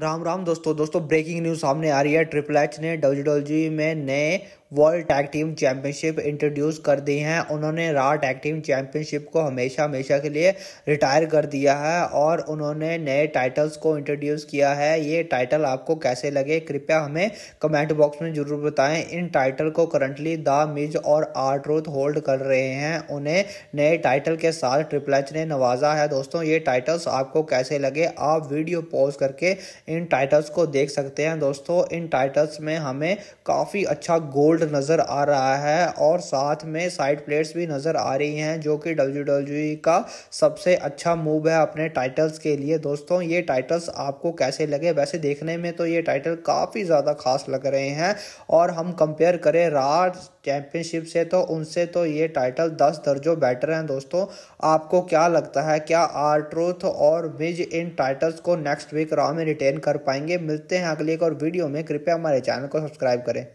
राम राम दोस्तों दोस्तों breaking news सामने आ रही है ट्रिपल एच ने डब्ल्यू में नए world tag team championship introduce कर दी हैं उन्होंने रॉ टैग टीम चैंपियनशिप को हमेशा हमेशा के लिए रिटायर कर दिया है और उन्होंने नए टाइटल्स को इंट्रोड्यूस किया है ये टाइटल आपको कैसे लगे कृपया हमें कमेंट बॉक्स में ज़रूर बताएं इन टाइटल को करंटली द मिज और आर्ट रूथ होल्ड कर रहे हैं उन्हें नए टाइटल के साथ ट्रिपल एच ने नवाजा है दोस्तों ये टाइटल्स आपको कैसे लगे आप वीडियो पॉज करके इन टाइटल्स को देख सकते हैं दोस्तों इन टाइटल्स में हमें काफ़ी अच्छा गोल्ड नज़र आ रहा है और साथ में साइड प्लेट्स भी नज़र आ रही हैं जो कि डब्ल्यू e का सबसे अच्छा मूव है अपने टाइटल्स के लिए दोस्तों ये टाइटल्स आपको कैसे लगे वैसे देखने में तो ये टाइटल काफ़ी ज़्यादा खास लग रहे हैं और हम कंपेयर करें रा चैंपियनशिप से तो उनसे तो ये टाइटल दस दर्जों बेटर हैं दोस्तों आपको क्या लगता है क्या आर ट्रूथ और विज इन टाइटल्स को नेक्स्ट वीक रॉ में रिटेन कर पाएंगे मिलते हैं अगले एक और वीडियो में कृपया हमारे चैनल को सब्सक्राइब करें